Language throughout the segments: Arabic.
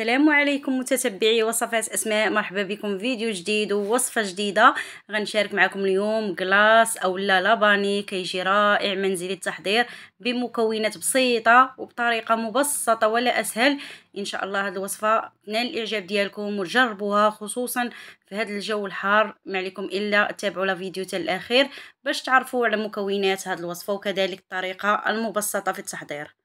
السلام عليكم متتبعي وصفات اسماء مرحبا بكم فيديو جديد ووصفه جديده غنشارك معكم اليوم كلاص اولا لاباني كيجي رائع منزلي التحضير بمكونات بسيطه وبطريقه مبسطه ولا اسهل ان شاء الله هذه الوصفه تنال الاعجاب ديالكم وجربوها خصوصا في هذا الجو الحار ما عليكم الا تابعوا لا فيديو حتى الاخير باش تعرفوا على مكونات هذه الوصفه وكذلك الطريقه المبسطه في التحضير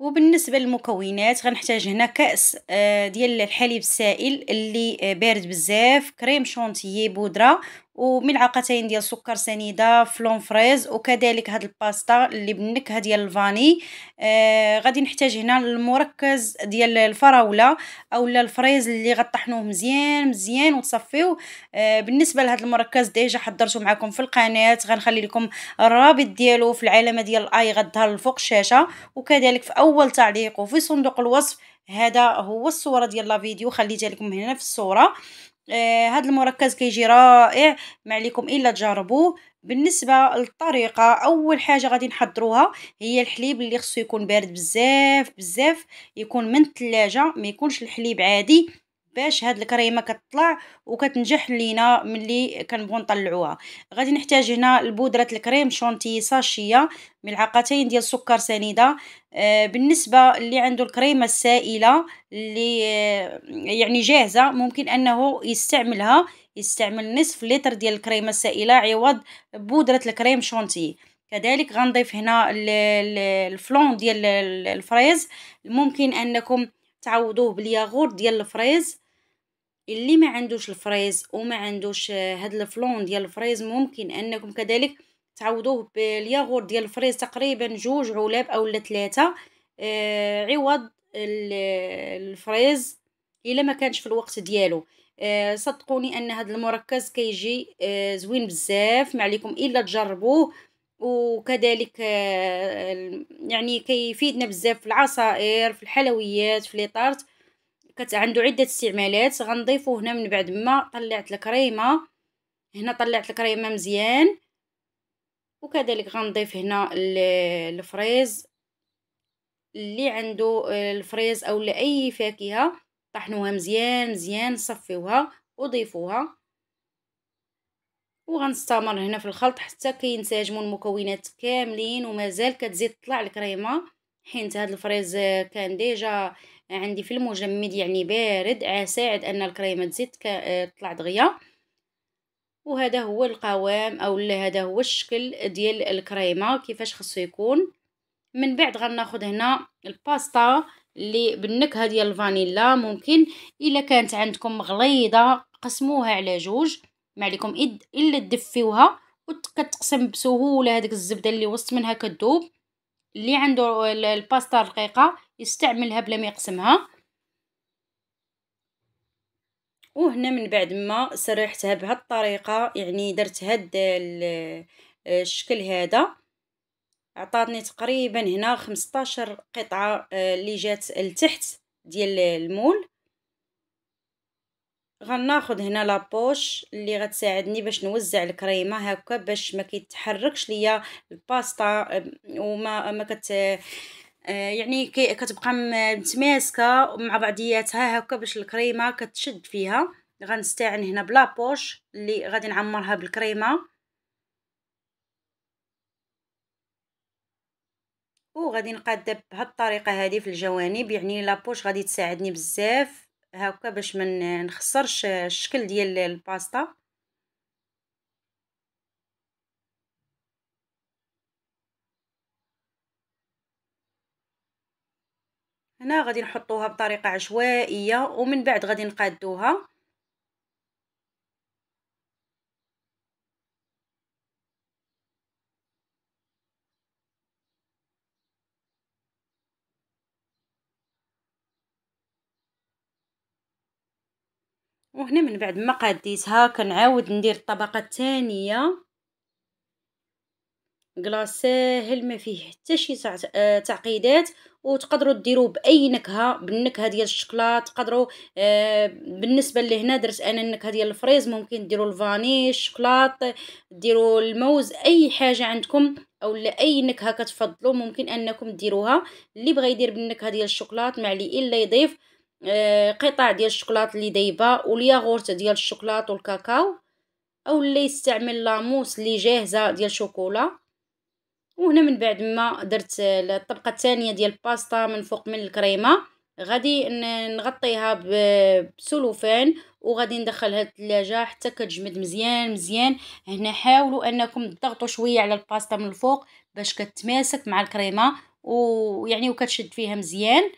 وبالنسبه للمكونات غنحتاج هنا كاس آه، ديال الحليب السائل اللي آه، بارد بزاف كريم شونتيي بودره وملعقتين ديال سكر سنيده فلونفريز وكذلك هاد الباستا اللي بالنكهه ديال الفاني آه غادي نحتاج هنا المركز ديال الفراوله اولا الفريز اللي غطحنوه مزيان مزيان وتصفيوه آه بالنسبه لهاد المركز ديجا حضرته معكم في القناه غنخلي لكم الرابط ديالو في العلامه ديال الاي غتظهر فوق الشاشه وكذلك في اول تعليق وفي صندوق الوصف هذا هو الصوره ديال لا فيديو خليتها لكم هنا في الصوره آه هاد المركز كيجي رائع ما عليكم الا تجربوه بالنسبه للطريقه اول حاجه غادي نحضروها هي الحليب اللي خصو يكون بارد بزاف بزاف يكون من الثلاجه ما يكونش الحليب عادي باش هاد الكريمه كتطلع وكتنجح لينا ملي كنبغوا نطلعوها غادي نحتاج هنا البودره الكريم شونتي ساشيه ملعقتين ديال سكر سنيده آه، بالنسبه اللي عنده الكريمه السائله اللي آه، يعني جاهزه ممكن انه يستعملها يستعمل نصف لتر ديال الكريمه السائله عوض بودره الكريم شونتي كذلك غنضيف هنا الفلون ديال الفريز ممكن انكم تعوضوه بالياغورت ديال الفريز اللي ما عندوش الفريز وما عندوش آه، هاد الفلون ديال الفريز ممكن انكم كذلك تعوضوه بالياغور ديال الفريز تقريبا جوج علب او ثلاثه آه، عوض الفريز الا ما كانش في الوقت ديالو آه، صدقوني ان هاد المركز كيجي زوين بزاف ما عليكم الا تجربوه وكذلك يعني كيفيدنا بزاف في العصائر في الحلويات في لي طارت كت عنده عده استعمالات غنضيفو هنا من بعد ما طلعت الكريمه هنا طلعت الكريمه مزيان وكذلك غنضيف هنا الفريز اللي عنده الفريز او اي فاكهه طحنوها مزيان مزيان صفيوها وضيفوها وغنستمر هنا في الخلط حتى كينسجموا المكونات كاملين ومازال كتزيد تطلع الكريمه حيت هاد الفريز كان ديجا عندي في المجمد يعني بارد عساعد ان الكريمه تزيد تطلع دغيا وهذا هو القوام او هذا هو الشكل ديال الكريمه كيفاش خصو يكون من بعد غناخذ هنا الباستا اللي بالنكهه ديال الفانيلا ممكن الا كانت عندكم غليظه قسموها على جوج ما عليكم الا تدفيوها وتقسم بسهوله هذيك الزبده اللي وسط منها كتذوب اللي عنده الباستا رقيقه يستعملها بلا ما يقسمها وهنا من بعد ما سرحتها بهاد الطريقه يعني درت هاد الشكل هذا عطاتني تقريبا هنا 15 قطعه آه، اللي جات لتحت ديال المول غناخد هنا لابوش اللي غتساعدني باش نوزع الكريمه هكا باش ما كيتحركش ليا الباستا وما ما كت آه، يعني كتبقى متماسكه مع بعضياتها هكا باش الكريمه كتشد فيها غنستعن هنا بلابوش اللي غادي نعمرها بالكريمه وغادي نقاد بهاد الطريقه هذه في الجوانب يعني لابوش غادي تساعدني بزاف هكا باش ما نخسرش الشكل ديال الباستا هنا غادي نحطوها بطريقه عشوائيه ومن بعد غادي نقادوها وهنا من بعد ما قديتها كنعاود ندير الطبقه الثانيه كلاص ساهل ما فيه حتى شي آه، تعقيدات وتقدروا ديروه باي نكهه بالنكهه ديال الشكلاط تقدروا آه بالنسبه لهنا درت انا النكهه ديال الفريز ممكن ديروا الفاني الشكلاط ديروا الموز اي حاجه عندكم او لا اي نكهه كتفضلوا ممكن انكم ديروها اللي بغى يدير بالنكهه ديال الشكلاط مع الا يضيف آه، قطع ديال الشوكولات اللي دايبه والياغورت ديال الشوكولات والكاكاو او اللي يستعمل لاموس اللي جاهزه ديال الشوكولا وهنا من بعد ما درت الطبقه الثانيه ديال الباستا من فوق من الكريمه غادي نغطيها بسلوفان وغادي ندخلها للثلاجه حتى كتجمد مزيان مزيان هنا حاولوا انكم تضغطوا شويه على الباستا من الفوق باش كتماسك مع الكريمه ويعني وكتشد فيها مزيان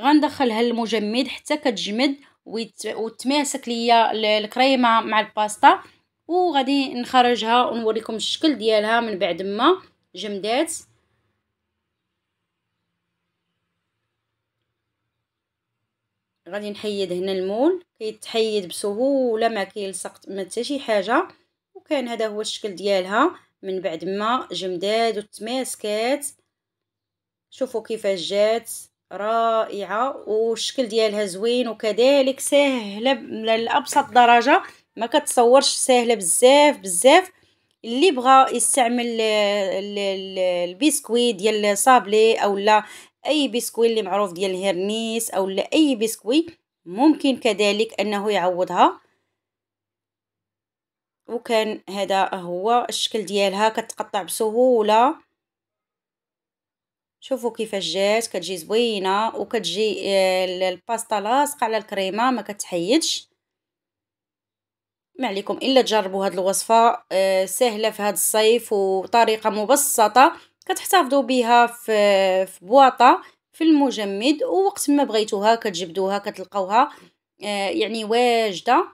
غندخلها للمجمد حتى كتجمد وتماسك ليا الكريمه مع الباستا وغادي نخرجها ونوريكم الشكل ديالها من بعد ما جمدات غادي نحيد هنا المول كيتحيد بسهوله ما كيلصق ما حتى شي حاجه وكان هذا هو الشكل ديالها من بعد ما جمدات وتماسكات شوفوا كيفاش جات رائعه والشكل ديالها زوين وكذلك ساهله لابسط درجه ما كتصورش ساهله بزاف بزاف اللي بغى يستعمل البسكوي ديال صابلي اولا اي بسكوي اللي معروف ديال الهرنيس اولا اي بسكوي ممكن كذلك انه يعوضها وكان هذا هو الشكل ديالها كتقطع بسهوله شوفوا كيفاش جات كتجي زوينه وكتجي آه، الباستا لاصقه على الكريمه ما كتحيدش ما عليكم الا تجربوا هاد الوصفه آه، سهله في هاد الصيف وطريقه مبسطه كتحتفظوا بها في في بواطه في المجمد ووقت ما بغيتوها كتجبدوها كتلقاوها آه، يعني واجده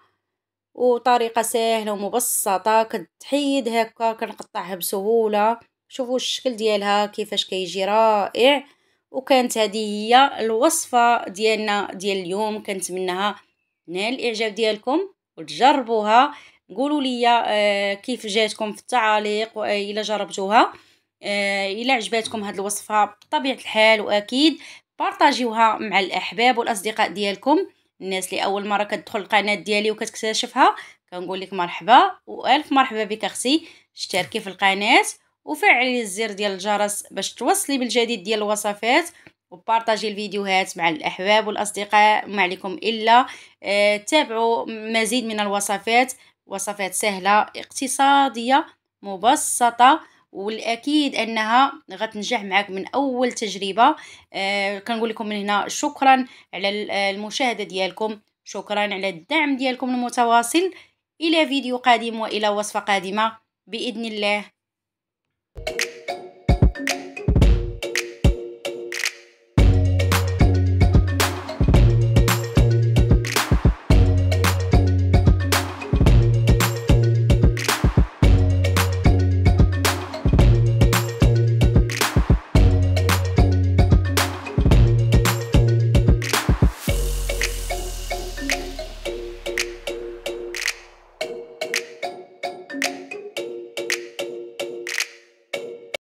وطريقه سهله ومبسطه كتحيد هكا كنقطعها بسهوله شوفوا الشكل ديالها كيفاش كيجي رائع وكانت هذه هي الوصفه ديالنا ديال اليوم كنتمناها نال الاعجاب ديالكم وتجربوها قولوا لي آه، كيف جاتكم في التعاليق آه، الا جربتوها آه، الا عجباتكم هذه الوصفه بطبيعه الحال واكيد بارطاجيوها مع الاحباب والاصدقاء ديالكم الناس اللي اول مره كتدخل القناه ديالي وكتكتشفها كنقول لك مرحبا والف مرحبا بك اختي اشتركي في القناه وفعلي الزر ديال الجرس باش توصلي بالجديد ديال الوصفات وبارطاجي الفيديوهات مع الاحباب والاصدقاء ما عليكم الا آه، تابعوا مزيد من الوصفات وصفات سهله اقتصاديه مبسطه والاكيد انها غتنجح معك من اول تجربه آه، كنقول لكم من هنا شكرا على آه، المشاهده ديالكم شكرا على الدعم ديالكم المتواصل الى فيديو قادم والى وصفه قادمه باذن الله